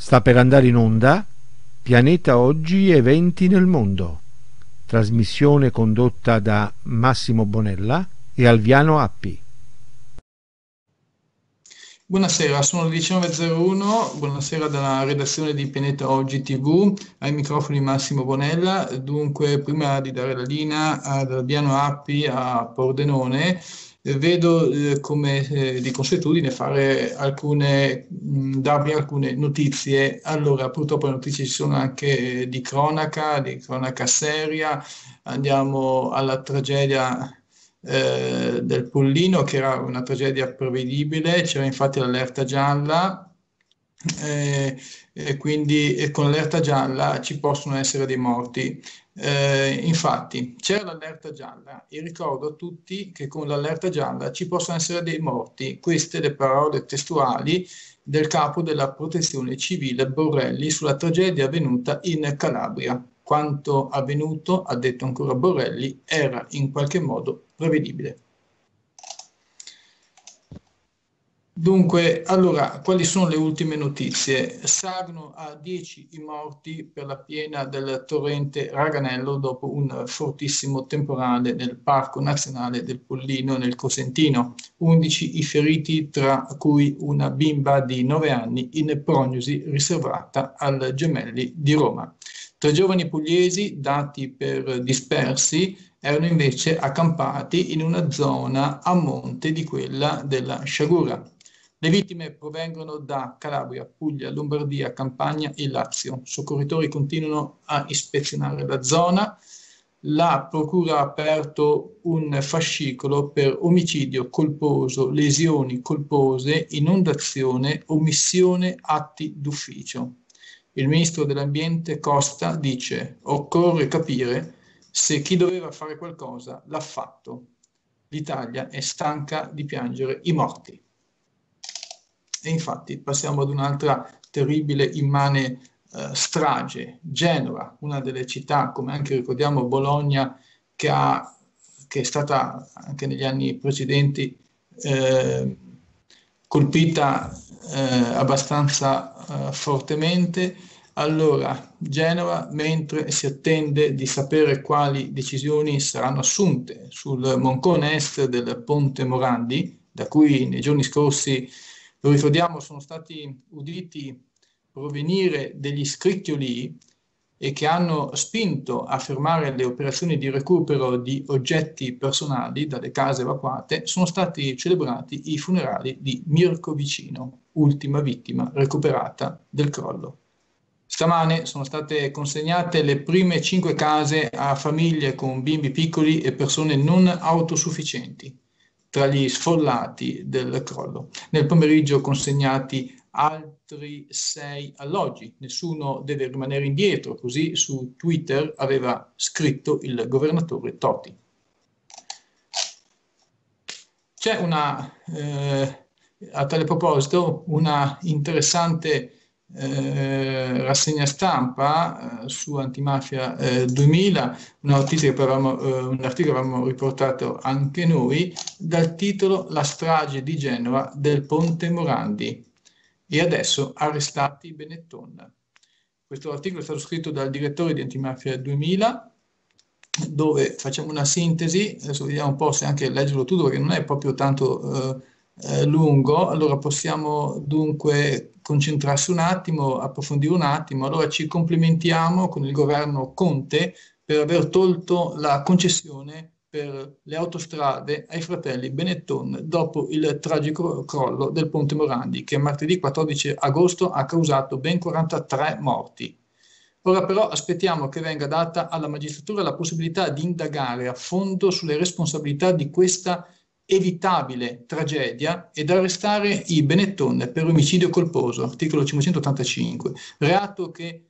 Sta per andare in onda Pianeta Oggi Eventi nel Mondo, trasmissione condotta da Massimo Bonella e Alviano Appi. Buonasera, sono le 19.01, buonasera dalla redazione di Pianeta Oggi TV, ai microfoni Massimo Bonella. Dunque, prima di dare la linea ad Alviano Appi a Pordenone, eh, vedo eh, come eh, di consuetudine fare alcune, mh, mm, darvi alcune notizie. Allora, purtroppo le notizie ci sono anche di cronaca, di cronaca seria. Andiamo alla tragedia eh, del Pollino, che era una tragedia prevedibile, c'era infatti l'allerta gialla. Eh, e quindi eh, con l'allerta gialla ci possono essere dei morti. Eh, infatti c'è l'allerta gialla e ricordo a tutti che con l'allerta gialla ci possono essere dei morti, queste le parole testuali del capo della protezione civile Borrelli sulla tragedia avvenuta in Calabria. Quanto avvenuto, ha detto ancora Borrelli, era in qualche modo prevedibile. Dunque, allora, quali sono le ultime notizie? Sarno ha 10 i morti per la piena del torrente Raganello dopo un fortissimo temporale nel Parco Nazionale del Pollino nel Cosentino, 11 i feriti, tra cui una bimba di 9 anni in prognosi riservata al Gemelli di Roma. Tre giovani pugliesi, dati per dispersi, erano invece accampati in una zona a monte di quella della sciagura. Le vittime provengono da Calabria, Puglia, Lombardia, Campania e Lazio. Soccorritori continuano a ispezionare la zona. La procura ha aperto un fascicolo per omicidio colposo, lesioni colpose, inondazione, omissione, atti d'ufficio. Il ministro dell'Ambiente Costa dice: Occorre capire se chi doveva fare qualcosa l'ha fatto. L'Italia è stanca di piangere i morti. E infatti passiamo ad un'altra terribile, immane eh, strage, Genova, una delle città, come anche ricordiamo Bologna, che, ha, che è stata anche negli anni precedenti eh, colpita eh, abbastanza eh, fortemente. Allora, Genova, mentre si attende di sapere quali decisioni saranno assunte sul Moncone Est del Ponte Morandi, da cui nei giorni scorsi lo ricordiamo, sono stati uditi provenire degli scricchioli e che hanno spinto a fermare le operazioni di recupero di oggetti personali dalle case evacuate, sono stati celebrati i funerali di Mirko Vicino, ultima vittima recuperata del crollo. Stamane sono state consegnate le prime cinque case a famiglie con bimbi piccoli e persone non autosufficienti tra gli sfollati del crollo. Nel pomeriggio consegnati altri sei alloggi, nessuno deve rimanere indietro, così su Twitter aveva scritto il governatore Toti. C'è una, eh, a tale proposito una interessante eh, eh, rassegna stampa eh, su Antimafia eh, 2000, eh, un articolo, che avevamo, un articolo che avevamo riportato anche noi, dal titolo La strage di Genova del Ponte Morandi. E adesso arrestati Benetton. Questo articolo è stato scritto dal direttore di Antimafia 2000, dove facciamo una sintesi, adesso vediamo un po' se anche leggerlo tutto, perché non è proprio tanto eh, eh, lungo, allora possiamo dunque concentrarsi un attimo, approfondire un attimo. Allora ci complimentiamo con il governo Conte per aver tolto la concessione per le autostrade ai fratelli Benetton dopo il tragico crollo del ponte Morandi che martedì 14 agosto ha causato ben 43 morti. Ora però aspettiamo che venga data alla magistratura la possibilità di indagare a fondo sulle responsabilità di questa evitabile tragedia ed arrestare i Benetton per omicidio colposo, articolo 585, reato che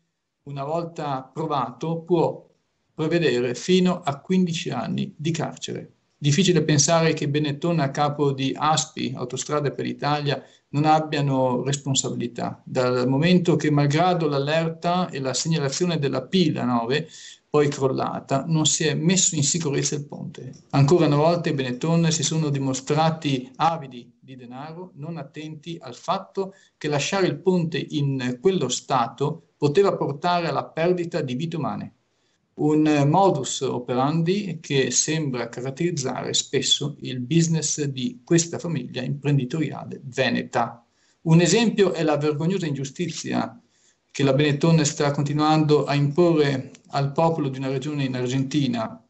una volta provato può prevedere fino a 15 anni di carcere. Difficile pensare che Benetton a capo di Aspi, Autostrade per l'Italia, non abbiano responsabilità, dal momento che malgrado l'allerta e la segnalazione della PILA 9 poi crollata, non si è messo in sicurezza il ponte. Ancora una volta i Benetton si sono dimostrati avidi di denaro, non attenti al fatto che lasciare il ponte in quello stato poteva portare alla perdita di vite umane. Un modus operandi che sembra caratterizzare spesso il business di questa famiglia imprenditoriale veneta. Un esempio è la vergognosa ingiustizia che la Benetton sta continuando a imporre al popolo di una regione in Argentina,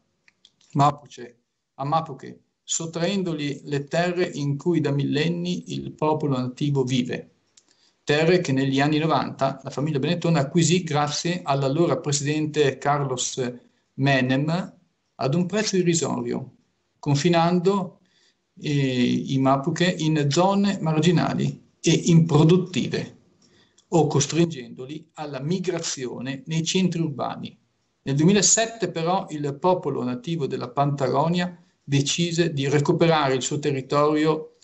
Mapuche, a Mapuche, sottraendogli le terre in cui da millenni il popolo nativo vive, terre che negli anni 90 la famiglia Benetton acquisì grazie all'allora presidente Carlos Menem ad un prezzo irrisorio, confinando eh, i Mapuche in zone marginali e improduttive o costringendoli alla migrazione nei centri urbani. Nel 2007 però il popolo nativo della Pantalonia decise di recuperare il suo territorio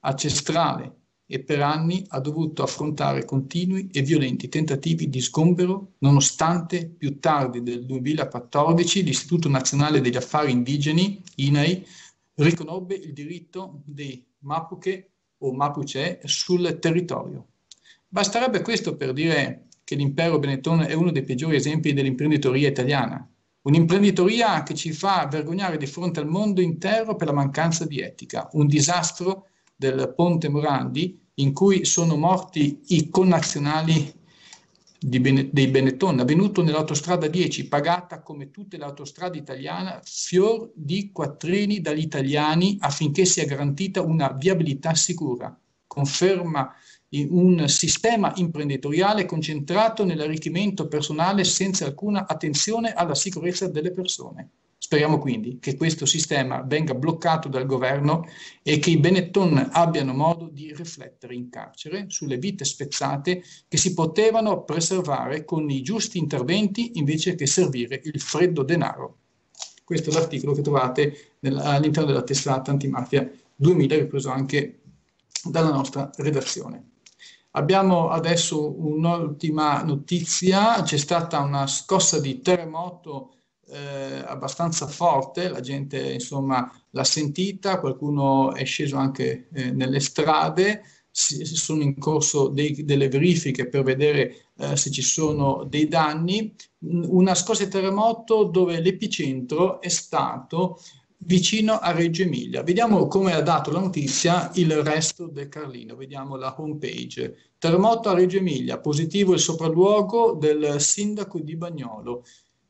ancestrale e per anni ha dovuto affrontare continui e violenti tentativi di sgombero, nonostante più tardi del 2014 l'Istituto Nazionale degli Affari Indigeni, INAI, riconobbe il diritto dei Mapuche o Mapuche sul territorio. Basterebbe questo per dire che l'impero Benetton è uno dei peggiori esempi dell'imprenditoria italiana, un'imprenditoria che ci fa vergognare di fronte al mondo intero per la mancanza di etica, un disastro del Ponte Morandi in cui sono morti i connazionali Bene, dei Benetton, avvenuto nell'autostrada 10, pagata come tutte le autostrade italiane, fior di quattrini dagli italiani affinché sia garantita una viabilità sicura. Conferma un sistema imprenditoriale concentrato nell'arricchimento personale senza alcuna attenzione alla sicurezza delle persone. Speriamo quindi che questo sistema venga bloccato dal governo e che i Benetton abbiano modo di riflettere in carcere sulle vite spezzate che si potevano preservare con i giusti interventi invece che servire il freddo denaro. Questo è l'articolo che trovate all'interno della testata antimafia 2000, ripreso anche dalla nostra redazione. Abbiamo adesso un'ultima notizia, c'è stata una scossa di terremoto eh, abbastanza forte, la gente insomma l'ha sentita, qualcuno è sceso anche eh, nelle strade, si, sono in corso dei, delle verifiche per vedere eh, se ci sono dei danni. Una scossa di terremoto dove l'epicentro è stato vicino a Reggio Emilia. Vediamo come ha dato la notizia il resto del Carlino, vediamo la homepage. Terremoto a Reggio Emilia, positivo il sopralluogo del sindaco di Bagnolo.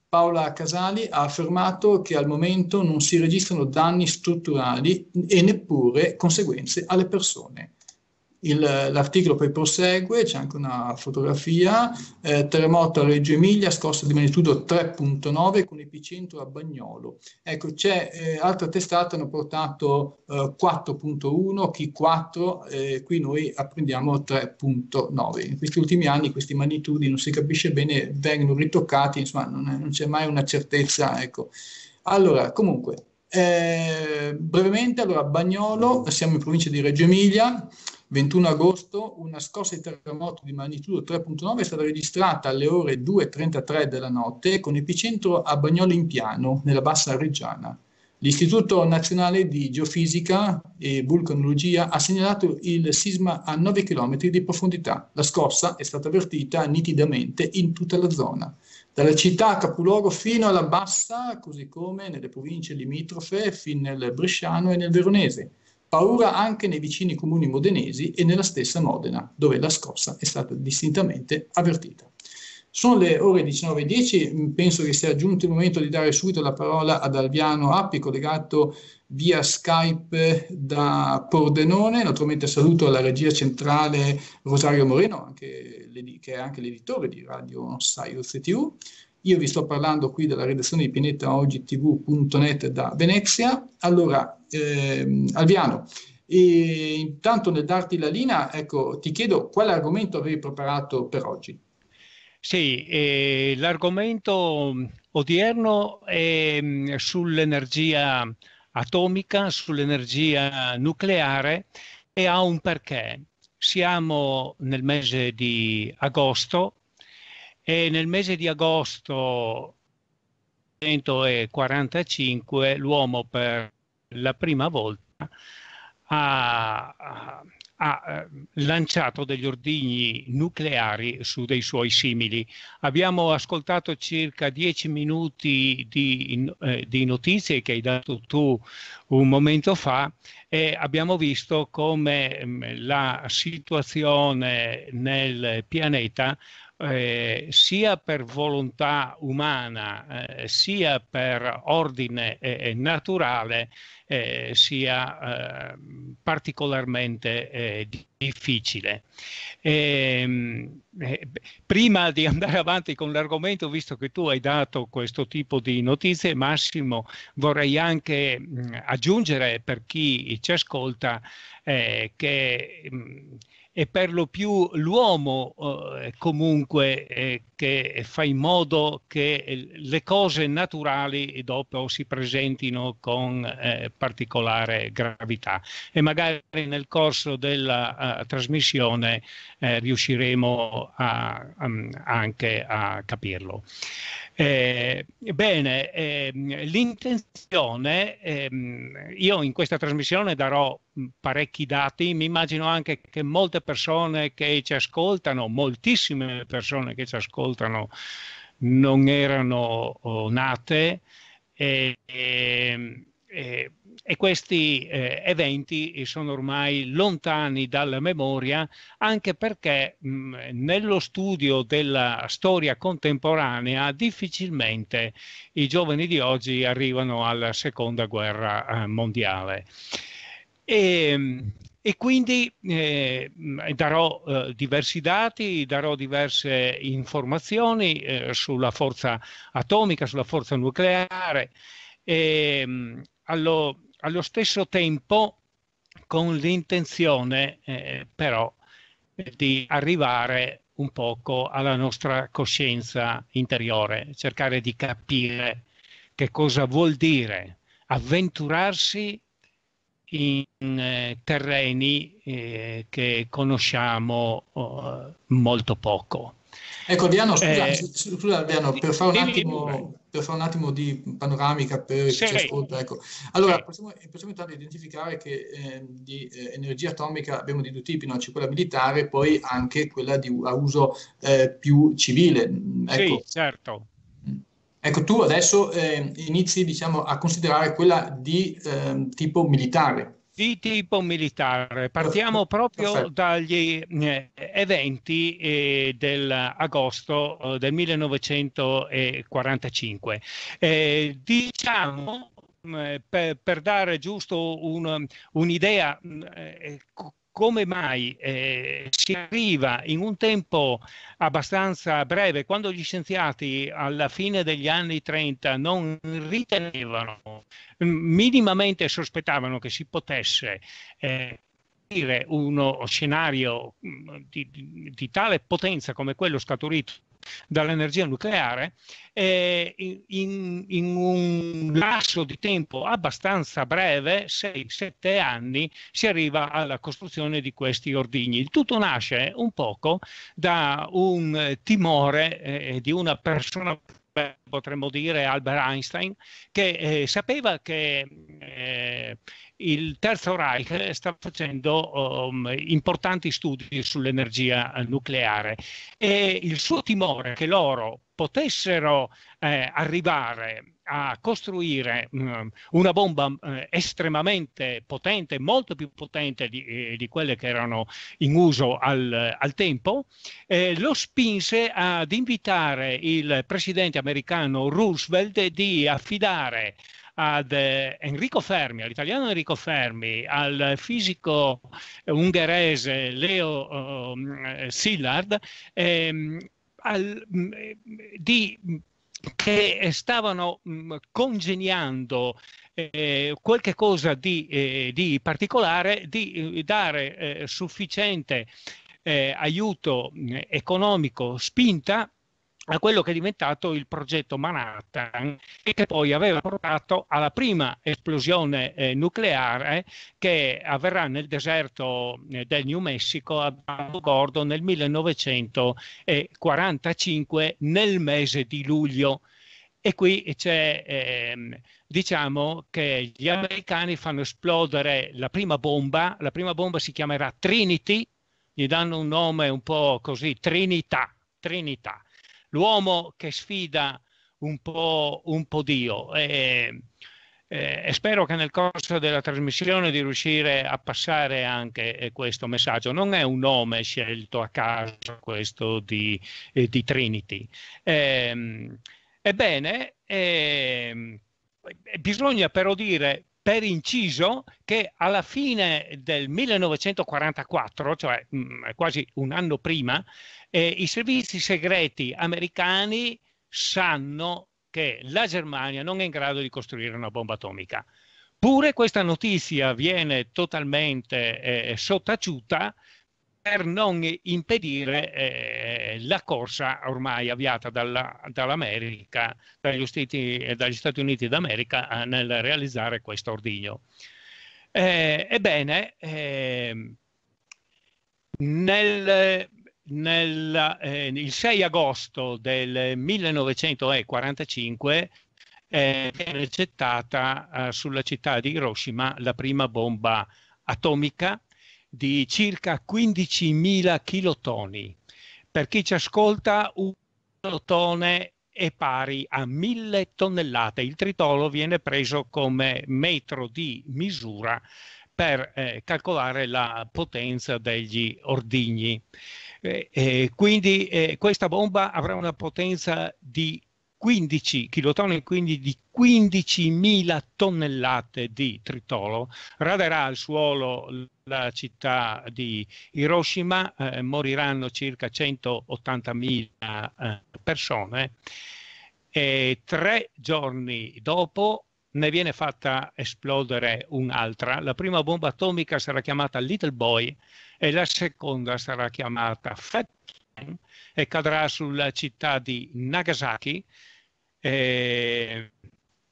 Paola Casali ha affermato che al momento non si registrano danni strutturali e neppure conseguenze alle persone. Il, l'articolo poi prosegue, c'è anche una fotografia, eh, terremoto a Reggio Emilia, scossa di magnitudo 3.9 con epicentro a Bagnolo. Ecco, c'è eh, altre testate hanno portato eh, 4.1, chi 4, eh, qui noi apprendiamo 3.9. In questi ultimi anni queste magnitudi, non si capisce bene, vengono ritoccate, insomma non, è, non c'è mai una certezza. Ecco. Allora, comunque, eh, brevemente, allora Bagnolo, siamo in provincia di Reggio Emilia, 21 agosto una scossa di terremoto di magnitudo 3.9 è stata registrata alle ore 2.33 della notte con epicentro a Bagnoli in Piano, nella Bassa Reggiana. L'Istituto Nazionale di Geofisica e Vulcanologia ha segnalato il sisma a 9 km di profondità. La scossa è stata avvertita nitidamente in tutta la zona, dalla città capoluogo fino alla Bassa, così come nelle province limitrofe, fin nel Bresciano e nel Veronese paura anche nei vicini comuni modenesi e nella stessa Modena, dove la scossa è stata distintamente avvertita. Sono le ore 19.10, mm, penso che sia giunto il momento di dare subito la parola ad Alviano Appi, collegato via Skype da Pordenone. Naturalmente saluto alla regia centrale Rosario Moreno, anche, che è anche l'editore di Radio Science TV. Io vi sto parlando qui della redazione di pianetaogitv.net da Venezia. Allora, ehm, Alviano, e intanto nel darti la linea, ecco, ti chiedo quale argomento avevi preparato per oggi. Sì, eh, l'argomento odierno è sull'energia atomica, sull'energia nucleare e ha un perché. Siamo nel mese di agosto e nel mese di agosto 1945 l'uomo per la prima volta ha, ha, eh, lanciato degli ordigni nucleari su dei suoi simili. Abbiamo ascoltato circa dieci minuti di, eh, di notizie che hai dato tu un momento fa e abbiamo visto come mm, la situazione nel pianeta eh, sia per volontà umana, eh, sia per ordine eh, eh naturale, eh, sia particolarmente difficile. E, ehm, prima di andare avanti con l'argomento, visto che tu hai dato questo tipo di notizie, Massimo, vorrei anche mh, mm, aggiungere per chi ci ascolta che mh, mm, e per lo più l'uomo eh, comunque eh, che fa in modo che eh, le cose naturali dopo si presentino con eh, particolare gravità e magari nel corso della uh, trasmissione eh, riusciremo a, um, anche a capirlo. Eh, bene, ehm, l'intenzione, ehm, io in questa trasmissione darò Mm, parecchi dati, mi immagino anche che molte persone che ci ascoltano, moltissime persone che ci ascoltano, non erano oh, nate e, ehm, e, e questi eh, eventi sono ormai lontani dalla memoria, anche perché mh, mm, nello studio della storia contemporanea difficilmente i giovani di oggi arrivano alla seconda guerra eh, mondiale. E, ehm, e quindi eh, darò eh, diversi dati, darò diverse informazioni eh, sulla forza atomica, sulla forza nucleare e ehm, allo, allo stesso tempo con l'intenzione eh, però di arrivare un poco alla nostra coscienza interiore, cercare di capire che cosa vuol dire avventurarsi in eh, terreni eh, che conosciamo oh, molto poco. Ecco Diano, scusa, eh, scusa Diano, per fare, attimo, per fare, un attimo, di panoramica per chi ci ascolta. Ecco. Allora, sei. possiamo, possiamo intanto identificare che eh, di eh, energia atomica abbiamo di due tipi, no? c'è quella militare e poi anche quella di, a uso eh, più civile. Mm, ecco. Sì, certo. Ecco, tu adesso eh, inizi diciamo, a considerare quella di eh, tipo militare. Di tipo militare. Partiamo proprio Perfetto. dagli eh, eventi eh, dell'agosto del 1945. Eh, eh, diciamo mm, eh, per, per, dare giusto un, un'idea mm, come mai eh, si arriva in un tempo abbastanza breve, quando gli scienziati alla fine degli anni 30 non ritenevano, mm, minimamente sospettavano che si potesse eh, uno scenario mm, di, di, di tale potenza come quello scaturito dall'energia nucleare eh, in, in, un lasso di tempo abbastanza breve, 6-7 anni, si arriva alla costruzione di questi ordigni. Il tutto nasce un poco da un timore eh, di una persona potremmo dire Albert Einstein, che eh, sapeva che eh, il Terzo Reich sta facendo um, importanti studi sull'energia nucleare e il suo timore che loro potessero eh, arrivare a costruire mh, mm, una bomba mh, eh, estremamente potente, molto più potente di, eh, di, quelle che erano in uso al, al tempo, eh, lo spinse ad invitare il presidente americano Roosevelt di affidare ad eh, Enrico Fermi, all'italiano Enrico Fermi, al fisico ungherese Leo uh, Szilard, ehm, al, mm, eh, di, che stavano mm, congegnando eh, qualche cosa di, eh, di particolare, di eh, dare eh, sufficiente eh, aiuto mm, economico, spinta a quello che è diventato il progetto Manhattan e che poi aveva portato alla prima esplosione eh, nucleare che avverrà nel deserto eh, del New Mexico a Bando Gordo nel 1945 nel mese di luglio. E qui c'è, ehm, diciamo che gli americani fanno esplodere la prima bomba, la prima bomba si chiamerà Trinity, gli danno un nome un po' così, Trinità, Trinità l'uomo che sfida un po', un po Dio. E, e, spero che nel corso della trasmissione di riuscire a passare anche eh, questo messaggio. Non è un nome scelto a caso questo di, eh, di Trinity. E, ehm, ebbene, ehm, e, bisogna però dire per inciso che alla fine del 1944, cioè mh, mm, quasi un anno prima, eh, I servizi segreti americani sanno che la Germania non è in grado di costruire una bomba atomica. Pure questa notizia viene totalmente eh, sottaciuta per non impedire eh, la corsa ormai avviata dalla, dall'America, dagli, Stati, eh, dagli Stati Uniti d'America nel realizzare questo ordigno. Eh, ebbene, eh, nel nel, eh, il 6 agosto del 1945 eh, viene gettata eh, sulla città di Hiroshima la prima bomba atomica di circa 15.000 chilotoni. Per chi ci ascolta, un chilotone è pari a 1.000 tonnellate. Il tritolo viene preso come metro di misura per eh, calcolare la potenza degli ordigni. Eh, eh, quindi eh, questa bomba avrà una potenza di 15 chilotoni, quindi di 15.000 tonnellate di tritolo, raderà al suolo la città di Hiroshima, eh, moriranno circa 180.000 eh, persone e tre giorni dopo ne viene fatta esplodere un'altra. La prima bomba atomica sarà chiamata Little Boy e la seconda sarà chiamata Fat Man e cadrà sulla città di Nagasaki eh,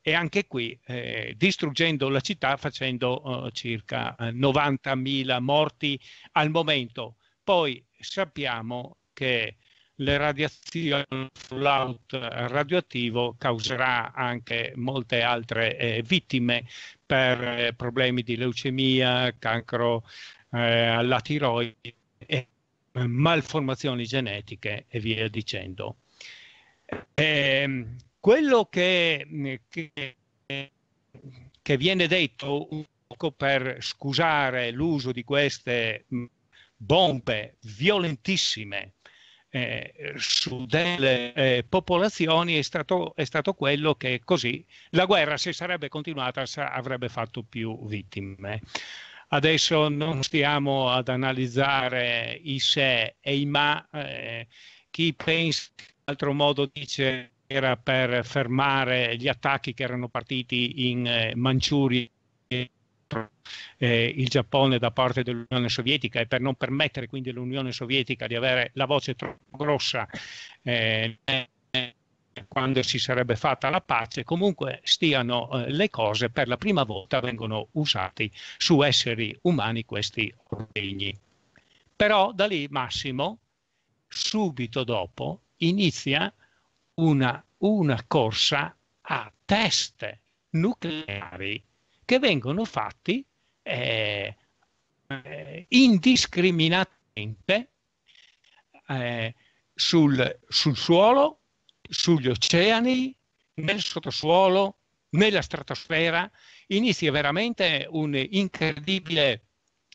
e anche qui eh, distruggendo la città facendo eh, circa 90.000 eh, morti al momento. Poi sappiamo che le radiazioni il fallout radioattivo causerà anche molte altre eh, vittime per eh, problemi di leucemia, cancro eh, alla tiroide, malformazioni genetiche e via dicendo. E, ehm, quello che, che, che viene detto per scusare l'uso di queste bombe violentissime eh, su delle eh, popolazioni è stato, è stato, quello che così la guerra, se sarebbe continuata, sa, avrebbe fatto più vittime. Adesso non stiamo ad analizzare i se e i ma. Eh, chi pensa in altro modo dice era per fermare gli attacchi che erano partiti in eh, Manciuria eh, il Giappone da parte dell'Unione Sovietica e per non permettere quindi all'Unione Sovietica di avere la voce troppo grossa eh, quando si sarebbe fatta la pace, comunque stiano eh, le cose, per la prima volta vengono usati su esseri umani questi ordigni. Però da lì Massimo, subito dopo, inizia una, una corsa a test nucleari che vengono fatti eh, eh, indiscriminatamente eh, sul, sul suolo, sugli oceani, nel sottosuolo, nella stratosfera. Inizia veramente un incredibile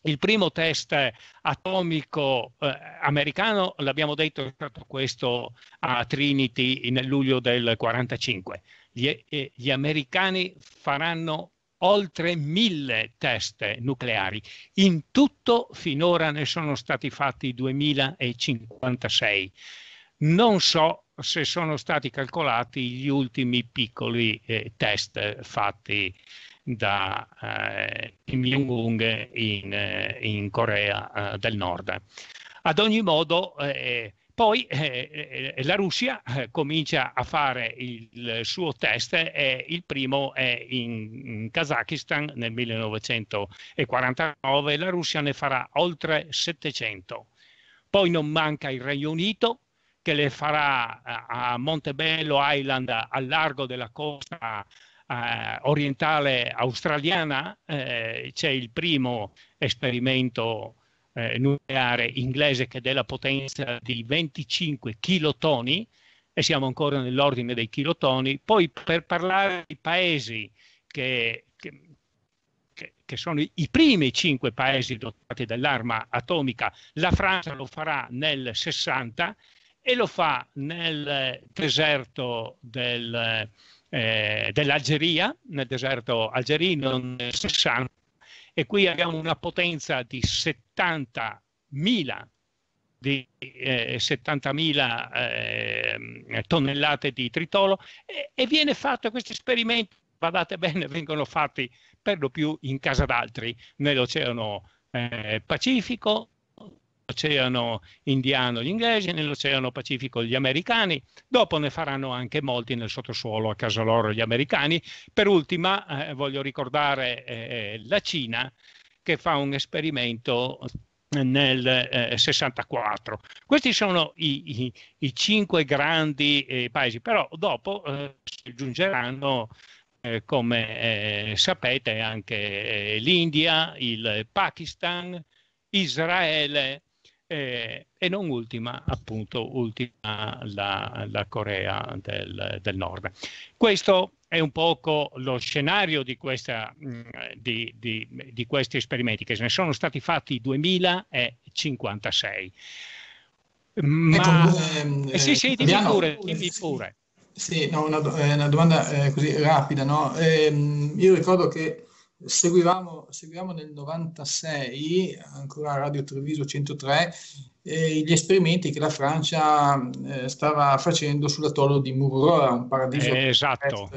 il primo test atomico eh, americano, l'abbiamo detto, è stato questo a Trinity nel luglio del 1945. Gli, eh, gli, americani faranno oltre mille test nucleari. In tutto finora ne sono stati fatti 2056. Non so se sono stati calcolati gli ultimi piccoli eh, test fatti da eh, Kim Jong-un in, eh, in, Corea eh, del Nord. Ad ogni modo, eh, poi eh, eh, eh, la Russia eh, comincia a fare il suo test e il primo è in, in Kazakistan nel 1949, la Russia ne farà oltre 700. Poi non manca il Regno Unito che le farà a Montebello Island al largo della costa eh, orientale australiana, eh, c'è il primo esperimento eh, nucleare inglese che è della potenza di 25 chilotoni e siamo ancora nell'ordine dei chilotoni. Poi per parlare di paesi che, che che sono i primi cinque paesi dotati dell'arma atomica, la Francia lo farà nel 60 e lo fa nel deserto del, eh, dell'Algeria, nel deserto algerino nel 60 e qui abbiamo una potenza di 70.000 di eh, 70.000 eh, tonnellate di tritolo e, e viene fatto questo esperimento, guardate bene, vengono fatti per lo più in casa d'altri nell'oceano eh, Pacifico, nell'Oceano Indiano gli inglesi, nell'Oceano Pacifico gli americani, dopo ne faranno anche molti nel sottosuolo a casa loro gli americani. Per ultima eh, voglio ricordare eh, eh la Cina che fa un esperimento nel eh, 64. Questi sono i, i, i cinque grandi eh, paesi, però dopo eh, aggiungeranno come eh, sapete anche eh, l'India, il Pakistan, Israele e, eh, e, non ultima, appunto, ultima la, la Corea del, del, Nord. Questo è un poco lo scenario di, questa, mm, di, di, di questi esperimenti, che ne sono stati fatti 2056. Ma... Ecco, ehm, eh, sì, sì, dimmi pure, dimmi pure. Sì, no, una, eh, una domanda eh, così rapida. No? Eh, io ricordo che seguivamo, seguivamo nel 96, ancora a Radio Treviso 103, eh, gli esperimenti che la Francia eh, stava facendo sull'atollo di Murora, un paradiso. Eh, esatto.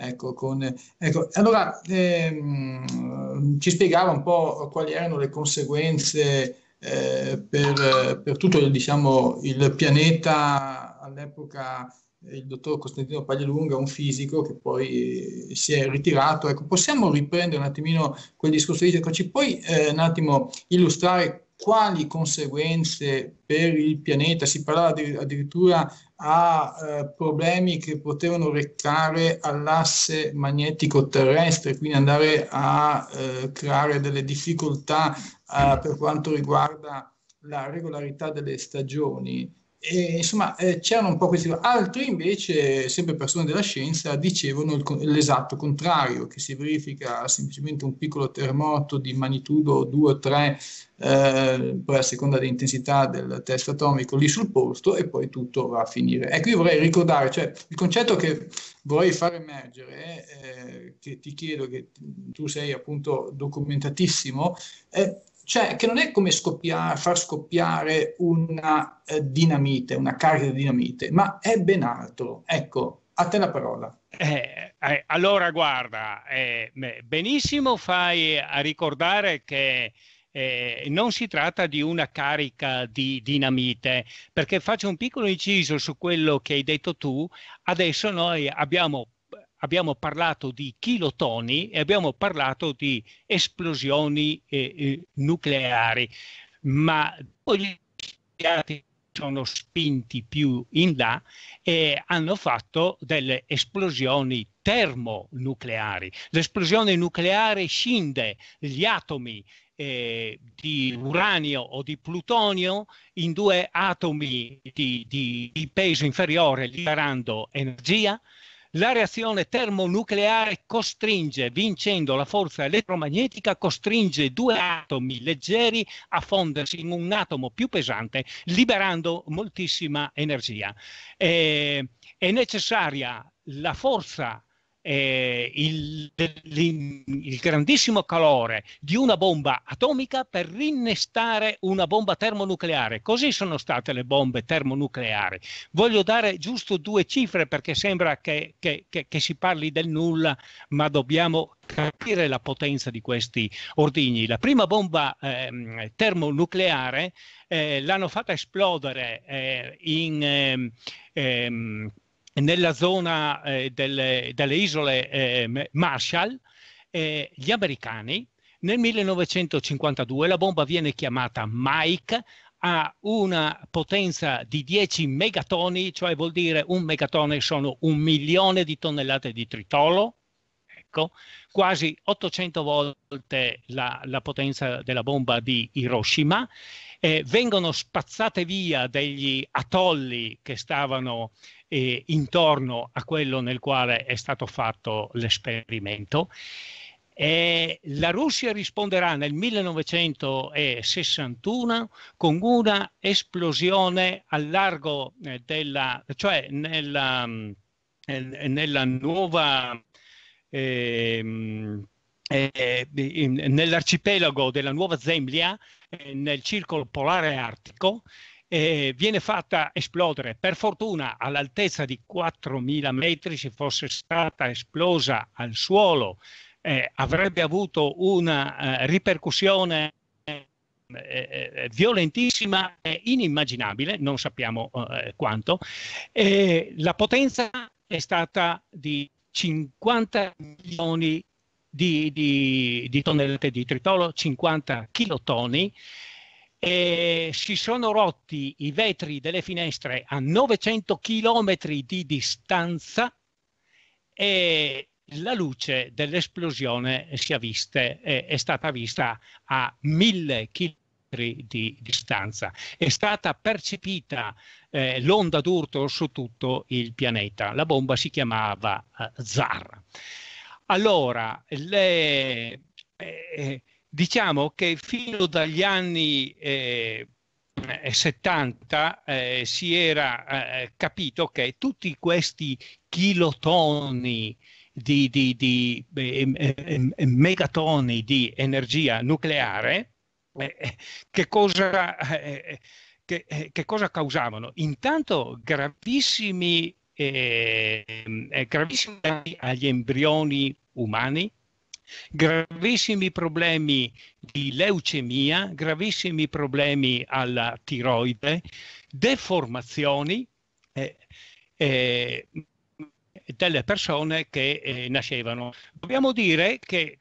Ecco, con, ecco, allora ehm, ci spiegava un po' quali erano le conseguenze eh, per, per, tutto diciamo, il pianeta all'epoca il dottor Costantino Paglialunga, un fisico che poi eh, si è ritirato. Ecco, possiamo riprendere un attimino quel discorso di ci poi eh, un attimo illustrare quali conseguenze per il pianeta, si parlava addirittura a eh, problemi che potevano recare all'asse magnetico terrestre, quindi andare a eh, creare delle difficoltà eh, per quanto riguarda la regolarità delle stagioni. E, insomma, eh, c'erano un po' questi. Altri invece, sempre persone della scienza, dicevano il, l'esatto contrario, che si verifica semplicemente un piccolo terremoto di magnitudo 2 o 3, eh, poi a seconda dell'intensità del test atomico lì sul posto, e poi tutto va a finire. Ecco, io vorrei ricordare, cioè, il concetto che vorrei far emergere, eh, che ti chiedo, che tu sei appunto documentatissimo, è cioè che non è come scoppiare, far scoppiare una eh, dinamite, una carica di dinamite, ma è ben altro. Ecco, a te la parola. Eh, eh, allora guarda, eh, benissimo fai a ricordare che eh, non si tratta di una carica di dinamite, perché faccio un piccolo inciso su quello che hai detto tu. Adesso noi abbiamo abbiamo parlato di chilotoni e abbiamo parlato di esplosioni eh, eh, nucleari, ma poi gli scienziati sono spinti più in là e hanno fatto delle esplosioni termonucleari. L'esplosione nucleare scinde gli atomi eh, di uranio o di plutonio in due atomi di, di, di peso inferiore liberando energia la reazione termonucleare costringe, vincendo la forza elettromagnetica, costringe due atomi leggeri a fondersi in un atomo più pesante, liberando moltissima energia. Eh, è necessaria la forza eh, il, il, grandissimo calore di una bomba atomica per rinnestare una bomba termonucleare. Così sono state le bombe termonucleari. Voglio dare giusto due cifre perché sembra che, che, che, che si parli del nulla, ma dobbiamo capire la potenza di questi ordigni. La prima bomba eh, termonucleare eh, l'hanno fatta esplodere eh, in... Ehm, ehm nella zona eh, delle, delle, isole eh, Marshall, eh, gli americani nel 1952 la bomba viene chiamata Mike ha una potenza di 10 megatoni, cioè vuol dire un megatone sono un milione di tonnellate di tritolo, ecco, quasi 800 volte la, la potenza della bomba di Hiroshima eh, vengono spazzate via degli atolli che stavano eh, intorno a quello nel quale è stato fatto l'esperimento. E eh, la Russia risponderà nel 1961 con una esplosione al largo eh, della, cioè nella, eh, nella nuova ehm, eh, eh, nell'arcipelago della Nuova Zemblia eh, nel circolo polare artico eh, viene fatta esplodere. Per fortuna all'altezza di 4.000 metri, se fosse stata esplosa al suolo, eh, avrebbe avuto una eh, ripercussione eh, eh, violentissima e inimmaginabile, non sappiamo quanto. la potenza è stata di 50 milioni di, di, di tonnellate di tritolo, 50 chilotoni, e si sono rotti i vetri delle finestre a 900 km di distanza e la luce dell'esplosione è, è, stata vista a 1000 km di distanza. È stata percepita eh, l'onda d'urto su tutto il pianeta. La bomba si chiamava eh, ZAR. Allora, le, eh, eh, diciamo che fino dagli anni eh, 70 eh, eh, si era eh, capito che tutti questi chilotoni di, di, di eh, megatoni di energia nucleare eh, che cosa, che, che cosa causavano? Intanto gravissimi eh, gravissimi danni agli embrioni umani, gravissimi problemi di leucemia, gravissimi problemi alla tiroide, deformazioni eh, eh, delle persone che eh, nascevano. Dobbiamo dire che,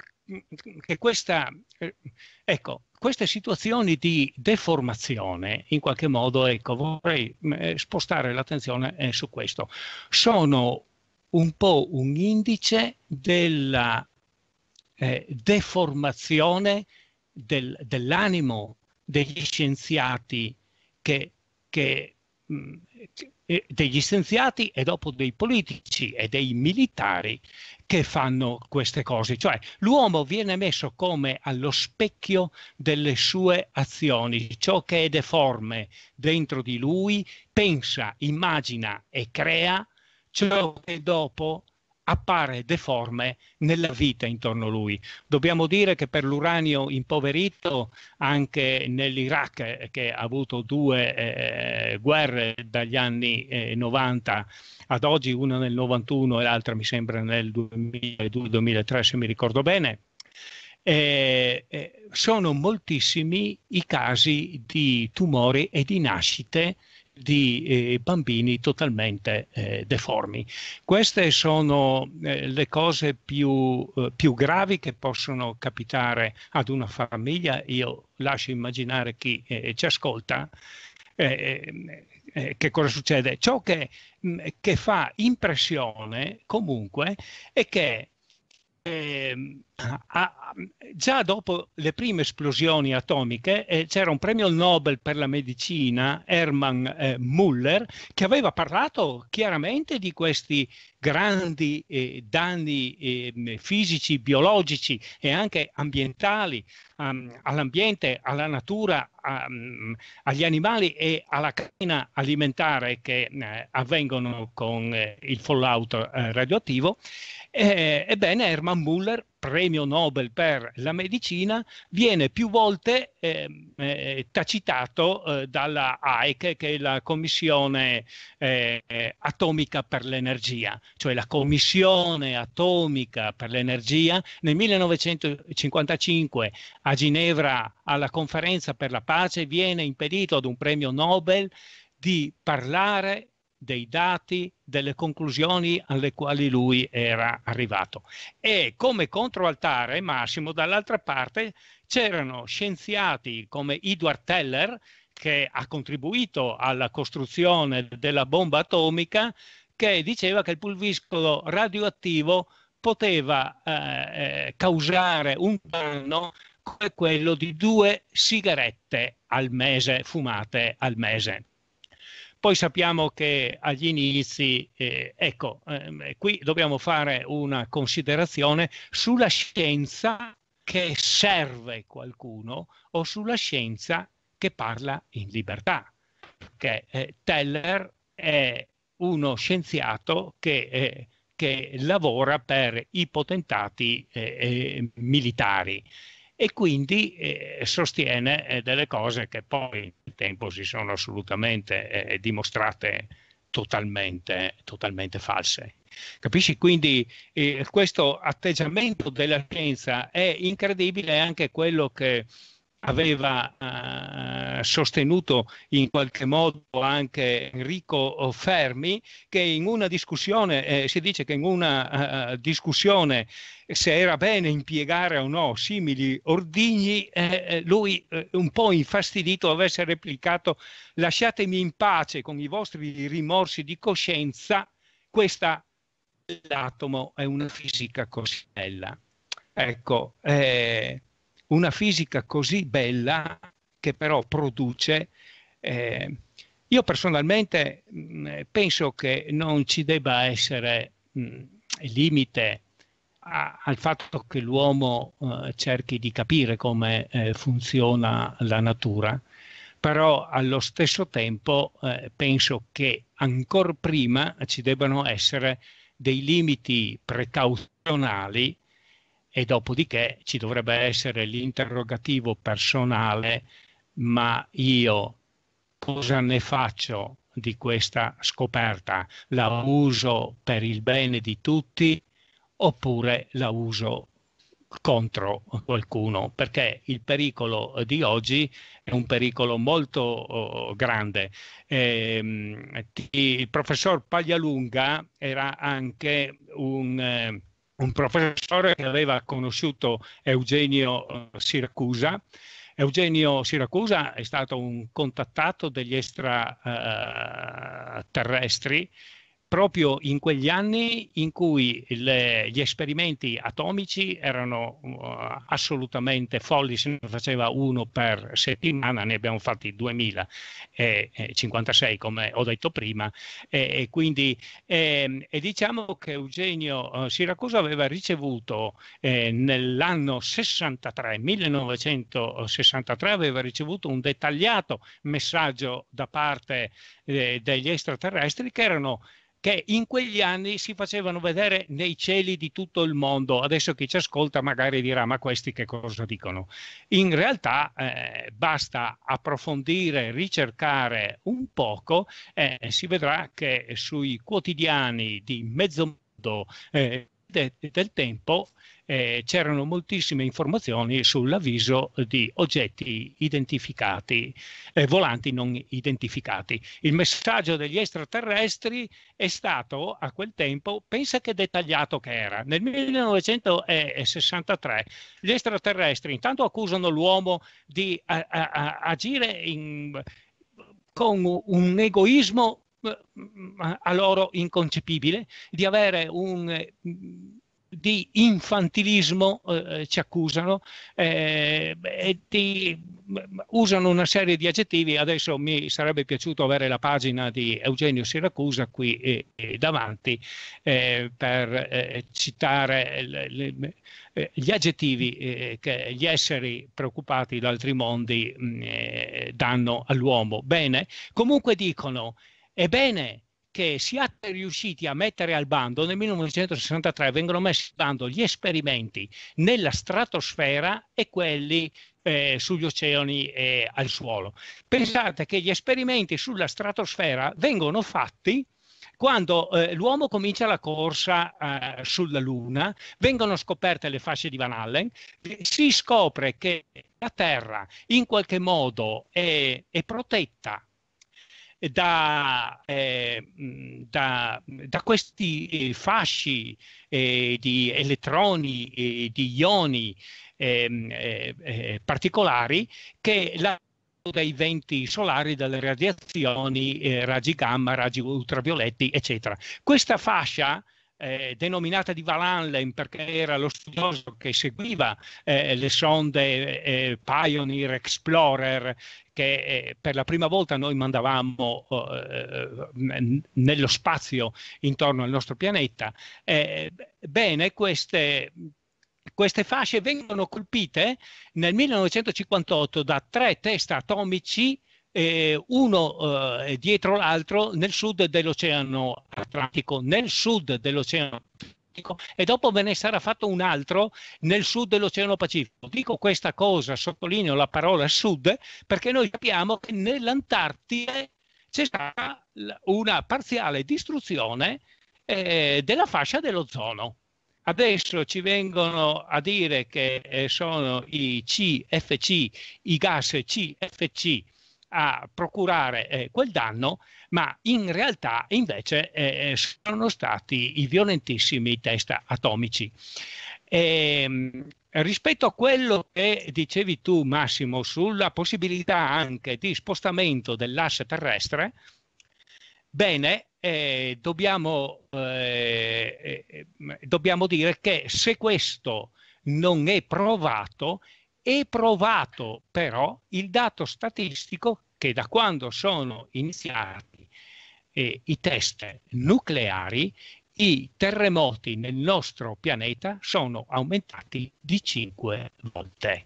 che questa, eh, ecco, queste situazioni di deformazione, in qualche modo, ecco, vorrei mm, eh, spostare l'attenzione eh, su questo, sono un po' un indice della eh, deformazione del, dell'animo degli scienziati che, che, mh, mm, eh, che eh, degli scienziati e dopo dei politici e dei militari che fanno queste cose, cioè l'uomo viene messo come allo specchio delle sue azioni, ciò che è deforme dentro di lui pensa, immagina e crea ciò che dopo appare deforme nella vita intorno a lui. Dobbiamo dire che per l'uranio impoverito anche nell'Iraq, eh, che ha avuto due eh, eh guerre dagli anni eh, 90 ad oggi, una nel 91 e l'altra mi sembra nel 2002-2003 se mi ricordo bene, eh, eh, sono moltissimi i casi di tumori e di nascite di eh, bambini totalmente eh, deformi. Queste sono eh, le cose più, eh, più, gravi che possono capitare ad una famiglia. Io lascio immaginare chi eh, ci ascolta eh, che cosa succede. Ciò che, mh, mm, che fa impressione comunque è che ehm, a, ah, ah, già dopo le prime esplosioni atomiche eh, c'era un premio Nobel per la medicina, Hermann eh, Müller, che aveva parlato chiaramente di questi grandi eh, danni ehm, fisici, biologici e anche ambientali um, all'ambiente, alla natura, um, agli animali e alla catena alimentare che eh, avvengono con eh, il fallout eh, radioattivo. ebbene, Hermann Müller premio Nobel per la medicina, viene più volte ehm, eh, tacitato eh, dalla AEC, che è la Commissione eh, Atomica per l'Energia, cioè la Commissione Atomica per l'Energia. Nel 1955 a Ginevra, alla conferenza per la pace, viene impedito ad un premio Nobel di parlare dei dati, delle conclusioni alle quali lui era arrivato. E come controaltare, Massimo, dall'altra parte c'erano scienziati come Edward Teller, che ha contribuito alla costruzione della bomba atomica, che diceva che il pulviscolo radioattivo poteva eh, eh causare un danno come quello di due sigarette al mese fumate al mese. Poi sappiamo che agli inizi, eh, ecco, eh, qui dobbiamo fare una considerazione sulla scienza che serve qualcuno o sulla scienza che parla in libertà. Perché eh, Teller è uno scienziato che eh, che lavora per i potentati eh, eh, militari e quindi eh, sostiene eh, delle cose che poi tempo si sono assolutamente eh, eh, dimostrate totalmente, totalmente false. Capisci? Quindi eh, questo atteggiamento della scienza è incredibile anche quello che aveva eh, sostenuto in qualche modo anche Enrico Fermi, che in una discussione, eh, si dice che in una eh, discussione se era bene impiegare o no simili ordigni, eh, eh, lui eh, un po' infastidito avesse replicato lasciatemi in pace con i vostri rimorsi di coscienza, questa l'atomo è una fisica così bella. Ecco, eh, una fisica così bella che però produce... Eh, io personalmente mh, mm, penso che non ci debba essere mh, mm, limite a, al fatto che l'uomo eh, cerchi di capire come eh, funziona la natura, però allo stesso tempo eh, penso che ancora prima ci debbano essere dei limiti precauzionali e dopodiché ci dovrebbe essere l'interrogativo personale, ma io cosa ne faccio di questa scoperta? La uso per il bene di tutti oppure la uso contro qualcuno? Perché il pericolo di oggi è un pericolo molto oh, grande. E, ehm, il professor Paglialunga era anche un eh, un professore che aveva conosciuto Eugenio eh, Siracusa. Eugenio Siracusa è stato un contattato degli extraterrestri proprio in quegli anni in cui le, gli esperimenti atomici erano uh, assolutamente folli, se ne faceva uno per settimana, ne abbiamo fatti 2056 come ho detto prima e, e quindi e, ehm, e diciamo che Eugenio uh, Siracusa aveva ricevuto eh, nell'anno 63, 1963 aveva ricevuto un dettagliato messaggio da parte eh, degli extraterrestri che erano che in quegli anni si facevano vedere nei cieli di tutto il mondo. Adesso chi ci ascolta magari dirà ma questi che cosa dicono? In realtà eh, basta approfondire, ricercare un poco, eh, si vedrà che sui quotidiani di mezzo mondo, eh, de- del tempo eh, c'erano moltissime informazioni sull'avviso di oggetti identificati, eh, volanti non identificati. Il messaggio degli extraterrestri è stato a quel tempo, pensa che dettagliato che era, nel 1963 gli extraterrestri intanto accusano l'uomo di a- a- agire in, con un egoismo Mm, mm, a loro inconcepibile, di avere un eh, mm, di infantilismo eh, eh, ci accusano eh, e di, usano una serie di aggettivi. Adesso mi sarebbe piaciuto avere la pagina di Eugenio Siracusa qui eh, eh davanti per citare le, le, gli aggettivi che gli esseri preoccupati da altri mondi mh, danno all'uomo. Bene, comunque dicono è bene che siate riusciti a mettere al bando nel 1963 vengono messi al bando gli esperimenti nella stratosfera e quelli eh, sugli oceani e al suolo. Pensate che gli esperimenti sulla stratosfera vengono fatti quando eh, l'uomo comincia la corsa eh, sulla Luna, vengono scoperte le fasce di Van Allen, si scopre che la Terra in qualche modo è, è protetta da, eh, da, da questi fasci eh, di elettroni, e di ioni ehm, eh, eh, particolari che la dai venti solari, dalle radiazioni, eh, raggi gamma, raggi ultravioletti, eccetera. Questa fascia eh, denominata di Van Allen perché era lo studioso che seguiva eh, le sonde eh, Pioneer Explorer che eh, per la prima volta noi mandavamo eh, eh, nello spazio intorno al nostro pianeta. bene, queste queste fasce vengono colpite nel 1958 da tre test atomici eh, uno eh, dietro l'altro nel sud dell'Oceano Atlantico, nel sud dell'Oceano Atlantico e dopo ve ne sarà fatto un altro nel sud dell'Oceano Pacifico. Dico questa cosa, sottolineo la parola sud, perché noi capiamo che nell'Antartide c'è stata una parziale distruzione eh, della fascia dell'ozono. Adesso ci vengono a dire che eh, sono i CFC, i gas CFC a procurare eh, quel danno, ma in realtà invece eh, eh sono stati i violentissimi test atomici. E, ehm, rispetto a quello che dicevi tu Massimo sulla possibilità anche di spostamento dell'asse terrestre, bene, eh, dobbiamo, eh, eh, dobbiamo dire che se questo non è provato, è provato però il dato statistico che da quando sono iniziati eh, i test nucleari, i terremoti nel nostro pianeta sono aumentati di 5 volte.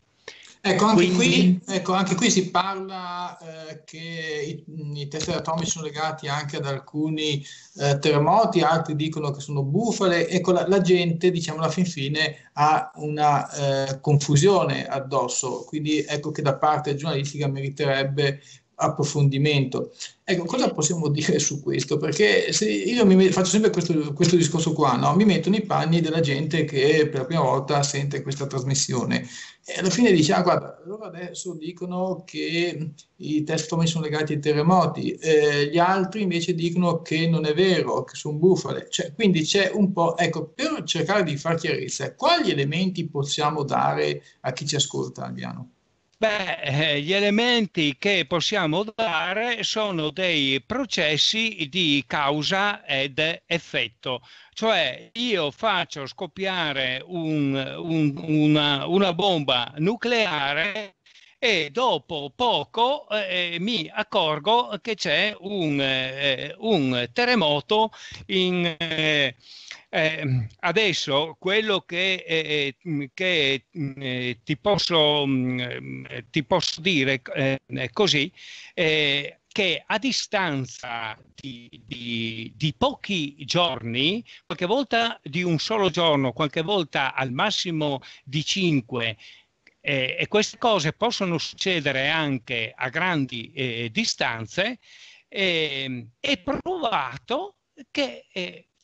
Ecco anche, Quindi... qui, ecco, anche, qui, si parla eh, che i, i tessere atomici sono legati anche ad alcuni eh, terremoti, altri dicono che sono bufale, ecco la, la gente diciamo alla fin fine ha una eh, confusione addosso, quindi ecco che da parte giornalistica meriterebbe approfondimento. Ecco, cosa possiamo dire su questo? Perché se io mi faccio sempre questo, questo discorso qua, no? mi metto nei panni della gente che per la prima volta sente questa trasmissione e alla fine dice, ah guarda, loro adesso dicono che i test come sono legati ai terremoti, eh, gli altri invece dicono che non è vero, che sono bufale. Cioè, quindi c'è un po', ecco, per cercare di far chiarezza, quali elementi possiamo dare a chi ci ascolta, Albiano? Beh, eh, gli elementi che possiamo dare sono dei processi di causa ed effetto, cioè io faccio scoppiare un, un, una, una bomba nucleare e dopo poco eh, mi accorgo che c'è un, eh, un terremoto in, eh, eh, adesso quello che, eh, eh, che eh, ti, posso, mh, mm, eh, ti, posso, dire eh, così è che a distanza di, di, di, pochi giorni, qualche volta di un solo giorno, qualche volta al massimo di cinque, e queste cose possono succedere anche a grandi distanze, ehm, è provato che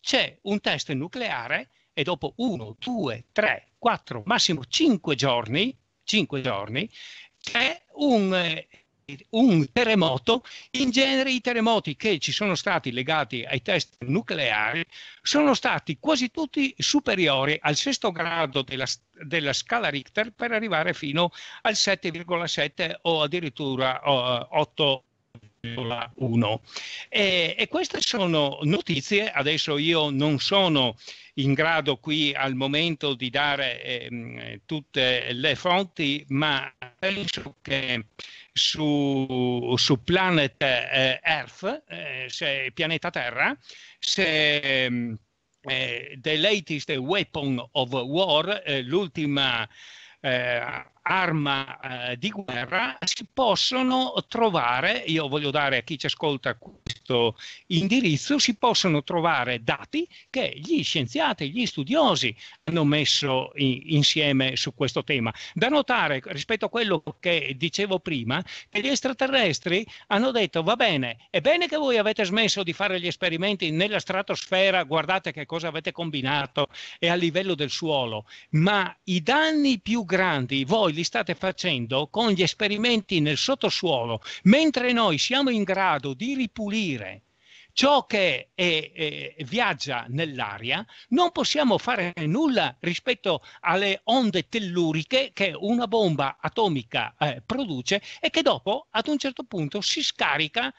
c'è un test nucleare e dopo 1, 2, 3, 4, massimo 5 giorni, 5 giorni c'è un, eh, un terremoto. In genere i terremoti che ci sono stati legati ai test nucleari sono stati quasi tutti superiori al sesto grado della, della scala Richter per arrivare fino al 7,7 o addirittura uh, 8 e, e, queste sono notizie, adesso io non sono in grado qui al momento di dare eh, tutte le fonti, ma penso che su, su Planet eh, Earth, eh, se, pianeta Terra, se ehm, eh, The Latest Weapon of War, eh, l'ultima eh, arma eh, di guerra si possono trovare, io voglio dare a chi ci ascolta questo indirizzo, si possono trovare dati che gli scienziati, gli studiosi hanno messo in, insieme su questo tema. Da notare rispetto a quello che dicevo prima, che gli extraterrestri hanno detto va bene, è bene che voi avete smesso di fare gli esperimenti nella stratosfera, guardate che cosa avete combinato e a livello del suolo, ma i danni più grandi voi li state facendo con gli esperimenti nel sottosuolo, mentre noi siamo in grado di ripulire ciò che è, è, viaggia nell'aria, non possiamo fare nulla rispetto alle onde telluriche che una bomba atomica eh, produce e che dopo ad un certo punto si scarica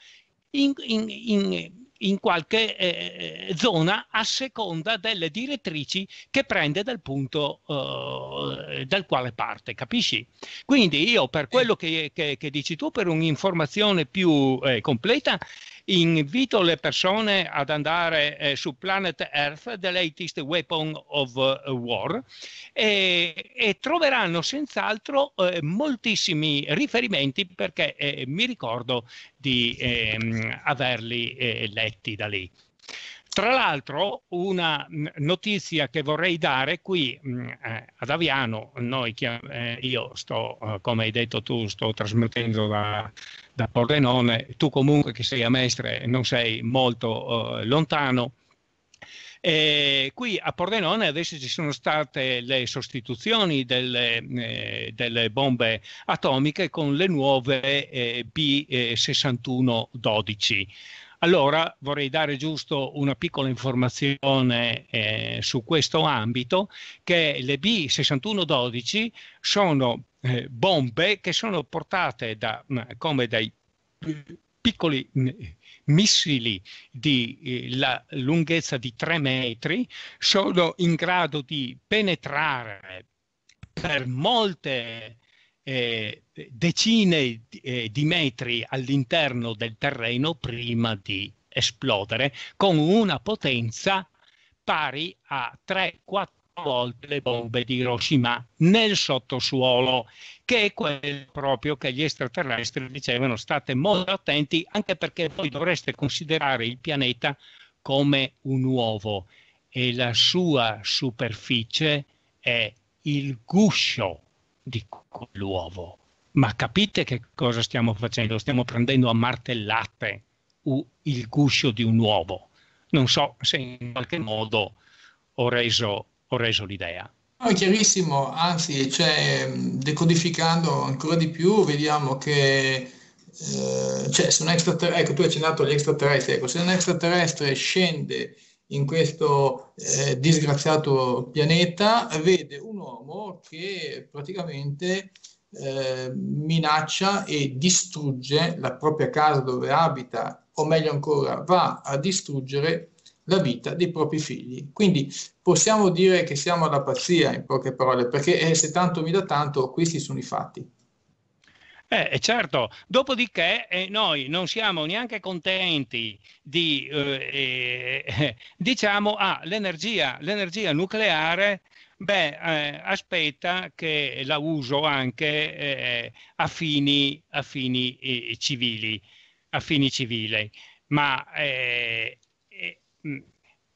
in, in, in in qualche eh, eh, zona a seconda delle direttrici che prende dal punto eh, dal quale parte, capisci? Quindi io per quello che, che, che dici tu, per un'informazione più eh, completa, invito le persone ad andare eh, su Planet Earth, The Latest Weapon of eh, War, e, e troveranno senz'altro eh, moltissimi riferimenti perché eh, mi ricordo di ehm, averli eh, letti da lì. Tra l'altro una notizia che vorrei dare qui mm, eh, ad Aviano, noi, eh, io sto, eh, come hai detto tu, sto trasmettendo da, da Pordenone, tu comunque che sei a Mestre non sei molto eh, lontano. E qui a Pordenone adesso ci sono state le sostituzioni delle, eh, delle bombe atomiche con le nuove eh, B6112. Allora vorrei dare giusto una piccola informazione eh, su questo ambito che le B6112 sono eh, bombe che sono portate da, mm, come dai piccoli mm, missili di eh, la lunghezza di 3 metri, sono in grado di penetrare per molte eh, decine eh, di metri all'interno del terreno prima di esplodere con una potenza pari a 3-4 volte le bombe di Hiroshima nel sottosuolo, che è quello proprio che gli extraterrestri dicevano state molto attenti anche perché voi dovreste considerare il pianeta come un uovo e la sua superficie è il guscio di quell'uovo. Ma capite che cosa stiamo facendo? Stiamo prendendo a martellate il guscio di un uovo. Non so se in qualche modo ho reso, ho reso l'idea. No, è chiarissimo, anzi, cioè, mm, decodificando ancora di più, vediamo che eh, cioè, se un extraterrestre, ecco tu hai accennato agli extraterrestri, ecco, se un extraterrestre scende in questo eh, disgraziato pianeta, vede un uomo che praticamente eh, minaccia e distrugge la propria casa dove abita, o meglio ancora, va a distruggere la vita dei propri figli. Quindi possiamo dire che siamo alla pazzia, in poche parole, perché eh, se tanto mi da tanto, questi sono i fatti. Eh, certo, dopodiché eh, noi non siamo neanche contenti di, eh, eh, diciamo, ah, l'energia, l'energia nucleare Beh, eh, aspetta che la uso anche eh, a fini, a fini eh, civili, a fini civili. Ma eh, mm,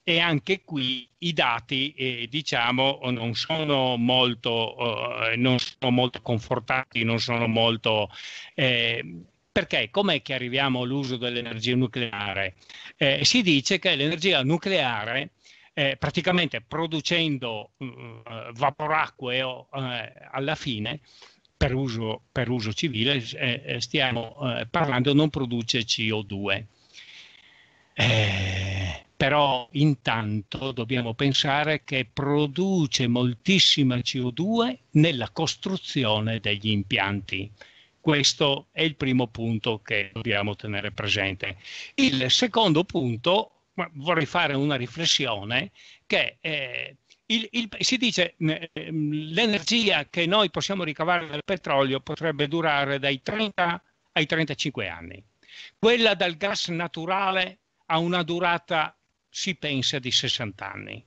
e anche qui i dati eh, diciamo non sono molto, eh, non sono molto confortanti, non sono molto... Eh, perché com'è che arriviamo all'uso dell'energia nucleare? Eh, si dice che l'energia nucleare eh, praticamente producendo uh, eh, vaporacqueo uh, eh, alla fine per uso, per uso civile eh, stiamo uh, parlando non produce CO2 eh, però intanto dobbiamo pensare che produce moltissima CO2 nella costruzione degli impianti. Questo è il primo punto che dobbiamo tenere presente. Il secondo punto, vorrei fare una riflessione, che eh, il, il, si dice eh, l'energia che noi possiamo ricavare dal petrolio potrebbe durare dai 30 ai 35 anni. Quella dal gas naturale ha una durata si pensa di 60 anni.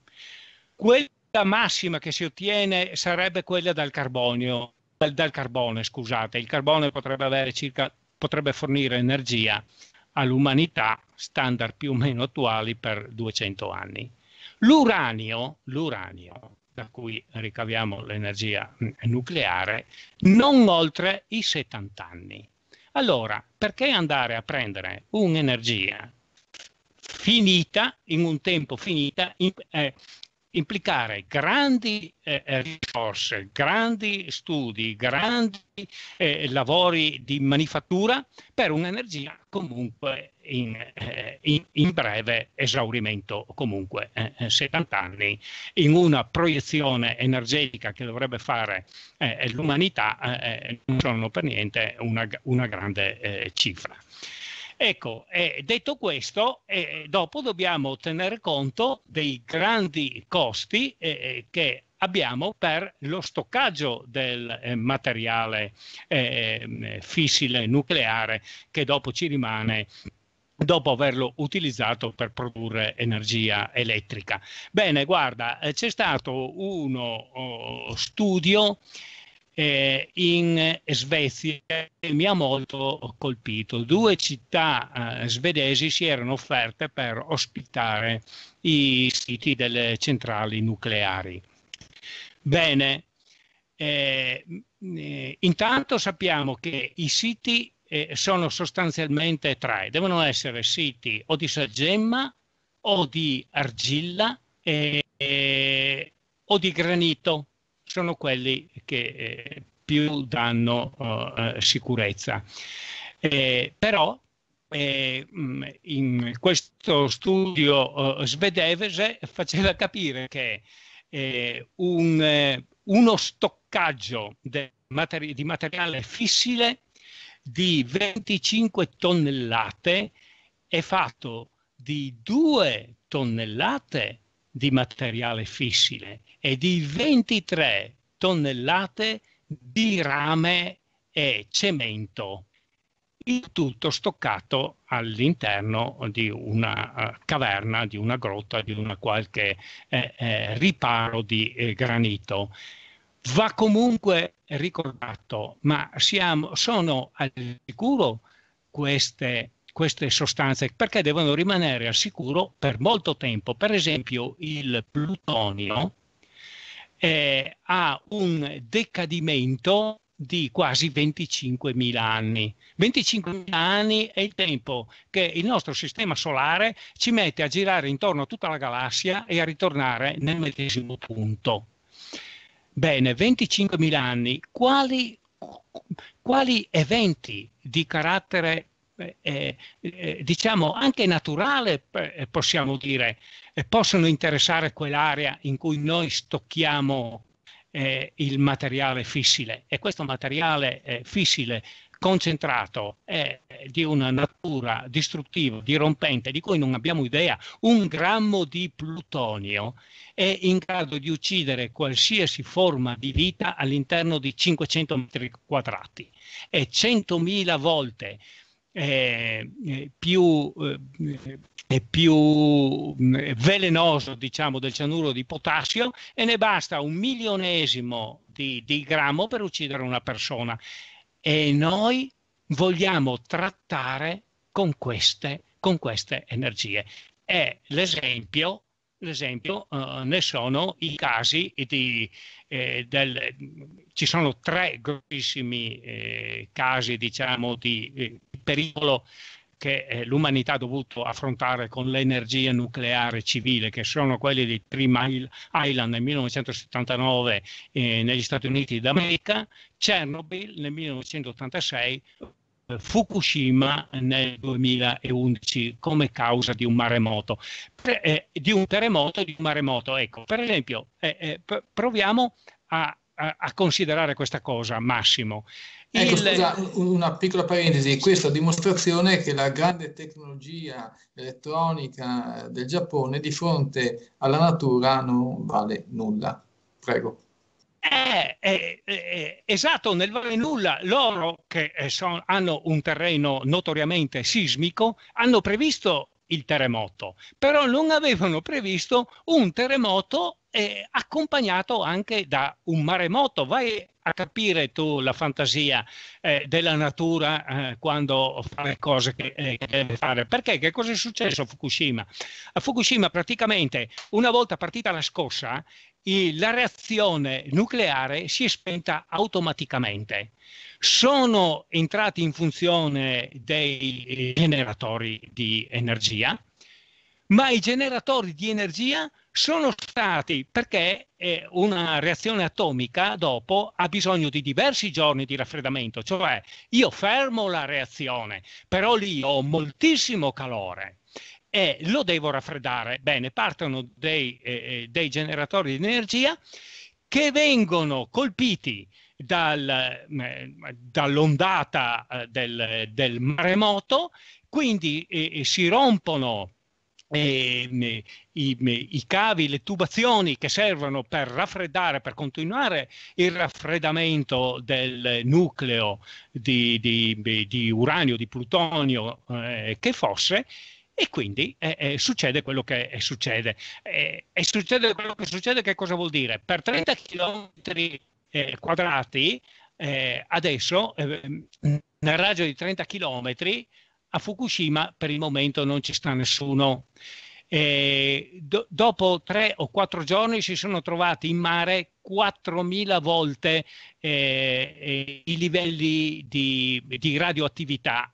Quella massima che si ottiene sarebbe quella dal carbonio, dal, dal carbone, scusate, il carbone potrebbe, circa, potrebbe fornire energia all'umanità, standard più o meno attuali per 200 anni. L'uranio, l'uranio da cui ricaviamo l'energia mm, nucleare, non oltre i 70 anni. Allora, perché andare a prendere un'energia finita, in un tempo finita, in, eh, implicare grandi eh, eh, risorse, grandi studi, grandi eh, lavori di manifattura per un'energia comunque in, eh, in, in, breve esaurimento, comunque 70 eh, eh, anni, in una proiezione energetica che dovrebbe fare l'umanità, non sono per niente una, una grande cifra. Ecco, eh, detto questo, eh, dopo dobbiamo tenere conto dei grandi costi eh, eh, che abbiamo per lo stoccaggio del eh, materiale eh, fissile nucleare che dopo ci rimane dopo averlo utilizzato per produrre energia elettrica. Bene, guarda, c'è stato uno oh, studio eh, in Svezia e mi ha molto colpito. Due città eh, svedesi si erano offerte per ospitare i siti delle centrali nucleari. Bene, eh, eh intanto sappiamo che i siti eh, sono sostanzialmente tre, devono essere siti o di sagemma o di argilla eh, o di granito sono quelli che eh, più danno uh, sicurezza. Eh, però eh, mm, in questo studio uh, eh, svedese faceva capire che eh, un, uno stoccaggio materi di materiale fissile di 25 tonnellate è fatto di 2 tonnellate di materiale fissile e di 23 tonnellate di rame e cemento, il tutto stoccato all'interno di una eh, caverna, di una grotta, di una qualche eh, eh, riparo di eh, granito. Va comunque ricordato, ma siamo, sono al sicuro queste queste sostanze perché devono rimanere al sicuro per molto tempo. Per esempio il plutonio eh, ha un decadimento di quasi 25.000 anni. 25.000 anni è il tempo che il nostro sistema solare ci mette a girare intorno a tutta la galassia e a ritornare nel medesimo punto. Bene, 25.000 anni, quali, quali eventi di carattere eh, eh, eh, diciamo anche naturale, eh, eh, possiamo dire, possono interessare quell'area in cui noi stocchiamo il materiale fissile e questo materiale fissile concentrato è di una natura distruttiva, dirompente, di cui non abbiamo idea, un grammo di plutonio è in grado di uccidere qualsiasi forma di vita all'interno di 500 metri quadrati. E 100.000 volte eh, eh, più, eh, eh più mm, velenoso diciamo, del cianuro di potassio e ne basta un milionesimo di, di grammo per uccidere una persona. E noi vogliamo trattare con queste, con queste energie. È l'esempio ad esempio, eh, ne sono i casi di, eh, del, ci sono tre grossissimi eh, casi, diciamo, di eh, pericolo che eh, l'umanità ha dovuto affrontare con l'energia nucleare civile, che sono quelli di Three Mile Island nel 1979 negli Stati Uniti d'America, Chernobyl nel 1986, Fukushima nel 2011 come causa di un maremoto, per, eh, di un terremoto di un maremoto. Ecco, per esempio, eh, eh, proviamo a, a, a, considerare questa cosa, Massimo. Ecco, Il... Ecco, scusa, una piccola parentesi, questa dimostrazione che la grande tecnologia elettronica del Giappone di fronte alla natura non vale nulla. Prego. È, è, è, esatto, nel vale nulla loro che eh, son, hanno un terreno notoriamente sismico hanno previsto il terremoto, però non avevano previsto un terremoto eh, accompagnato anche da un maremoto. Vai a capire tu la fantasia eh, della natura eh, quando fa le cose che, eh, che, deve fare. Perché? Che cosa è successo a Fukushima? A Fukushima praticamente una volta partita la scossa la reazione nucleare si è spenta automaticamente. Sono entrati in funzione dei eh, generatori di energia, ma i generatori di energia sono stati perché eh, una reazione atomica dopo ha bisogno di diversi giorni di raffreddamento, cioè io fermo la reazione, però lì ho moltissimo calore e lo devo raffreddare. Bene, partono dei, eh, eh, dei generatori di energia che vengono colpiti dal, mm, eh, dall'ondata eh, del, del, maremoto, quindi eh, eh, si rompono ehm, i, i, cavi, le tubazioni che servono per raffreddare, per continuare il raffreddamento del nucleo di, di, di uranio, di plutonio che fosse, e quindi eh, eh, succede quello che eh, succede. Eh, e succede quello che succede che cosa vuol dire? Per 30 km eh, quadrati adesso ehm, nel raggio di 30 km a Fukushima per il momento non ci sta nessuno. Eh, do, dopo tre o quattro giorni si sono trovati in mare 4.000 volte eh, eh, i livelli di, di radioattività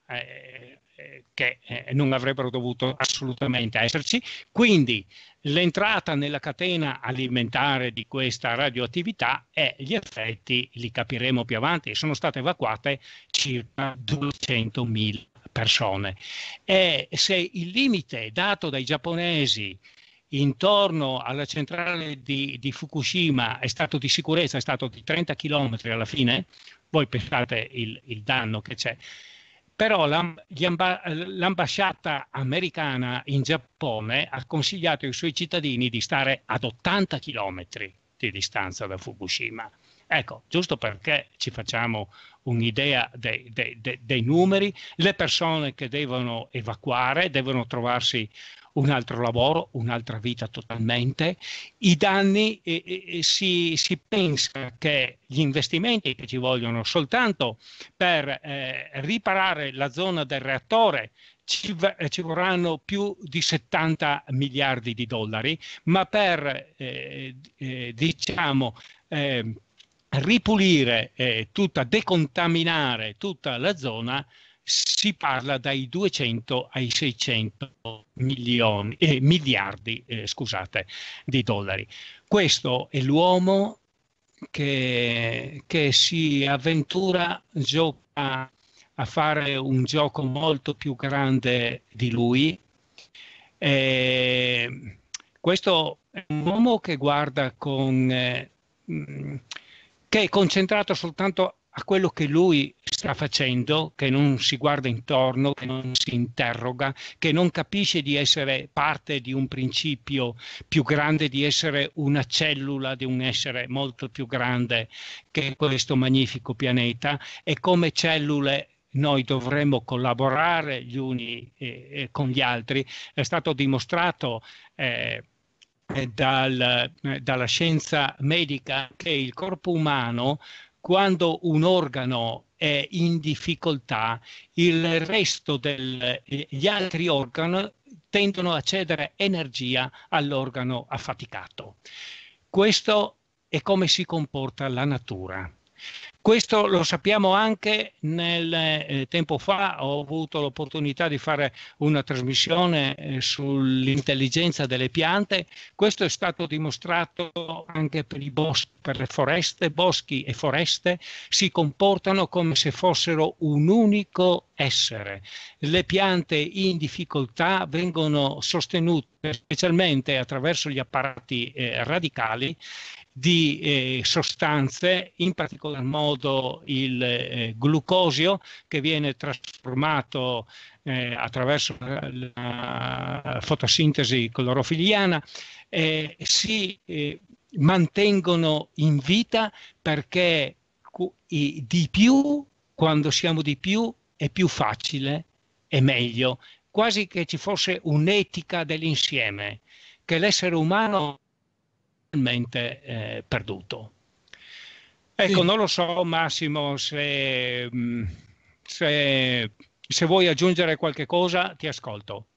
che eh, non avrebbero dovuto assolutamente esserci. Quindi l'entrata nella catena alimentare di questa radioattività e gli effetti li capiremo più avanti. Sono state evacuate circa 200.000 persone. E se il limite dato dai giapponesi intorno alla centrale di, di Fukushima è stato di sicurezza, è stato di 30 km alla fine, voi pensate il, il danno che c'è però l'ambasciata americana in Giappone ha consigliato ai suoi cittadini di stare ad 80 km di distanza da Fukushima. Ecco, giusto perché ci facciamo un'idea dei, dei, dei, dei numeri, le persone che devono evacuare devono trovarsi un altro lavoro, un'altra vita totalmente. I danni eh, eh, si, si, pensa che gli investimenti che ci vogliono soltanto per eh, riparare la zona del reattore ci, ci, vorranno più di 70 miliardi di dollari, ma per eh, eh, diciamo ehm, ripulire tutta, decontaminare tutta la zona si parla dai 200 ai 600 milioni, eh, miliardi eh, scusate, di dollari. Questo è l'uomo che, che si avventura, gioca a fare un gioco molto più grande di lui. Eh, questo è un uomo che guarda con... Eh, mm, che è concentrato soltanto a quello che lui sta facendo, che non si guarda intorno, che non si interroga, che non capisce di essere parte di un principio più grande, di essere una cellula di un essere molto più grande che questo magnifico pianeta e come cellule noi dovremmo collaborare gli uni eh, eh con gli altri. È stato dimostrato eh, dal, eh, dalla scienza medica che il corpo umano quando un organo è in difficoltà, il resto degli eh, altri organi tendono a cedere energia all'organo affaticato. Questo è come si comporta la natura. Questo lo sappiamo anche nel eh, tempo fa, ho avuto l'opportunità di fare una trasmissione eh, sull'intelligenza delle piante, questo è stato dimostrato anche per, boschi, per le foreste, boschi e foreste si comportano come se fossero un unico essere. Le piante in difficoltà vengono sostenute specialmente attraverso gli apparati eh, radicali di eh, sostanze, in particolar modo il eh, glucosio che viene trasformato eh, attraverso la fotosintesi clorofiliana, eh, si eh, mantengono in vita perché di più, quando siamo di più, è più facile e meglio, quasi che ci fosse un'etica dell'insieme, che l'essere umano totalmente eh, perduto. Ecco, sì. non lo so Massimo se, mm, se, se, vuoi aggiungere qualche cosa, ti ascolto.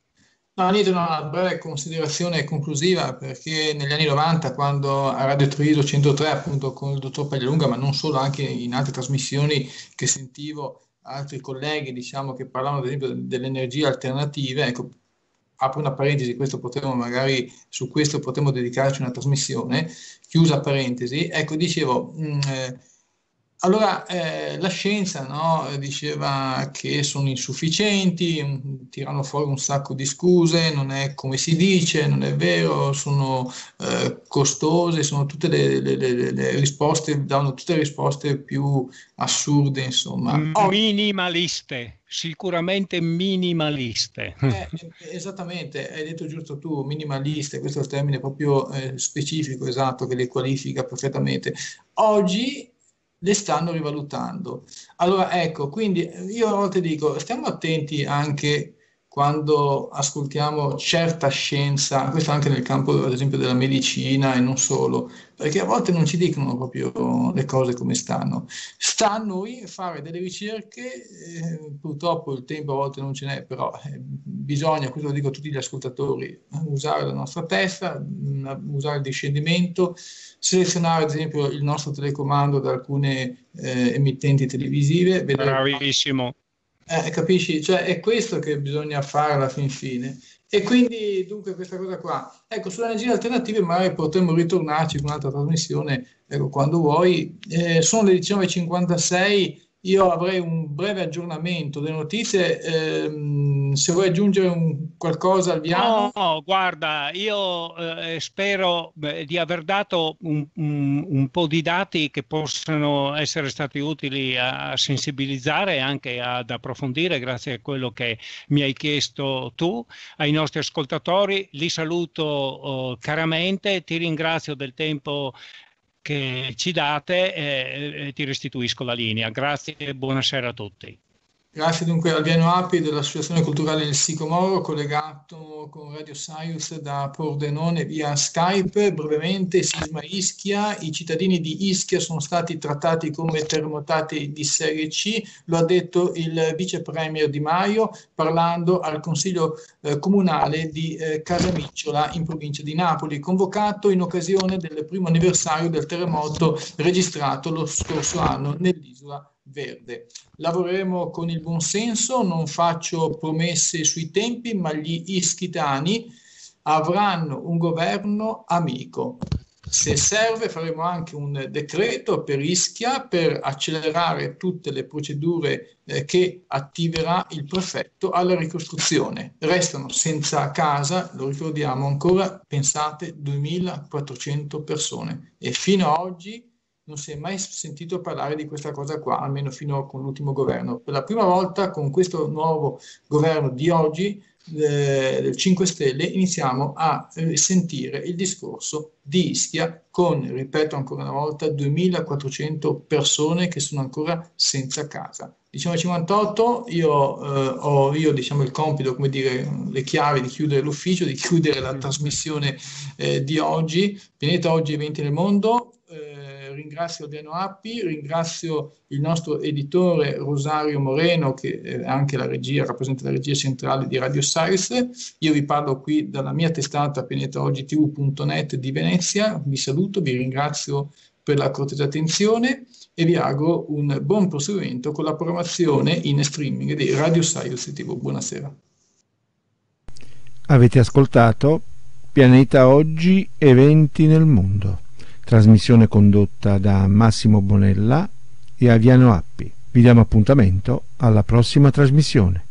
No, Nito, una breve considerazione conclusiva perché negli anni 90, quando a Radio Trido 103, appunto con il dottor Paglialunga, ma non solo, anche in altre trasmissioni che sentivo altri colleghi diciamo, che parlavano ad esempio delle energie alternative, ecco, apro una parentesi, questo potremmo magari, su questo potremmo dedicarci una trasmissione, chiusa parentesi, ecco, dicevo... Mh, mm, eh, allora, eh, la scienza no, diceva che sono insufficienti, mm, tirano fuori un sacco di scuse, non è come si dice, non è vero, sono eh, costose, sono tutte le, le, le, le, risposte, danno tutte le risposte più assurde, insomma. Minimaliste, sicuramente minimaliste. Eh, eh esattamente, hai detto giusto tu, minimaliste, questo è il termine proprio eh, specifico, esatto, che le qualifica perfettamente. Oggi le stanno rivalutando. Allora, ecco, quindi io a volte dico, stiamo attenti anche quando ascoltiamo certa scienza, questo anche nel campo ad esempio della medicina e non solo, perché a volte non ci dicono proprio le cose come stanno. Sta a noi fare delle ricerche, eh, purtroppo il tempo a volte non ce n'è, però eh, bisogna, questo lo dico a tutti gli ascoltatori, usare la nostra testa, mm, usare il discendimento, selezionare ad esempio il nostro telecomando da alcune eh, emittenti televisive. Vedere... Bravissimo eh, capisci? Cioè, è questo che bisogna fare alla fin fine. E quindi, dunque, questa cosa qua. Ecco, sulle energie alternative magari potremmo ritornarci con un'altra trasmissione, ecco, quando vuoi. Eh, sono le 19.56, io avrei un breve aggiornamento delle notizie. Ehm, se vuoi aggiungere un, qualcosa al piano. No, guarda, io eh, eh spero di aver dato un, un, un, po' di dati che possano essere stati utili a sensibilizzare e anche ad approfondire, grazie a quello che mi hai chiesto tu, ai nostri ascoltatori. Li saluto oh, caramente, ti ringrazio del tempo che ci date e, eh, e eh, ti restituisco la linea. Grazie e buonasera a tutti. Grazie dunque al Biennio API dell'Associazione Culturale del Sicomoro, collegato con Radio Science da Pordenone via Skype. Brevemente, sisma Ischia. I cittadini di Ischia sono stati trattati come terremotati di serie C, lo ha detto il vice premier Di Maio parlando al Consiglio eh, Comunale di eh, Casamicciola in provincia di Napoli, convocato in occasione del primo anniversario del terremoto registrato lo scorso anno nell'isola verde. Lavoreremo con il buon senso, non faccio promesse sui tempi, ma gli ischitani avranno un governo amico. Se serve faremo anche un decreto per Ischia per accelerare tutte le procedure eh, che attiverà il prefetto alla ricostruzione. Restano senza casa, lo ricordiamo ancora, pensate, 2400 persone e fino ad oggi non si è mai sentito parlare di questa cosa qua, almeno fino con l'ultimo governo. Per la prima volta con questo nuovo governo di oggi, eh, 5 Stelle, iniziamo a eh, sentire il discorso di Ischia con, ripeto ancora una volta, 2400 persone che sono ancora senza casa. Diciamo 58, io eh, ho io, diciamo, il compito, come dire, le chiavi di chiudere l'ufficio, di chiudere la trasmissione eh, di oggi, Pianeta Oggi Eventi nel Mondo, ringrazio Deno Appi, ringrazio il nostro editore Rosario Moreno, che è anche la regia, rappresenta la regia centrale di Radio Saris. Io vi parlo qui dalla mia testata pianetaogtv.net di Venezia. Vi saluto, vi ringrazio per la cortesa attenzione e vi auguro un buon proseguimento con la programmazione in streaming di Radio Science TV. Buonasera. Avete ascoltato Pianeta Oggi, eventi nel mondo trasmissione condotta da Massimo Bonella e Aviano Appi. Vi diamo appuntamento alla prossima trasmissione.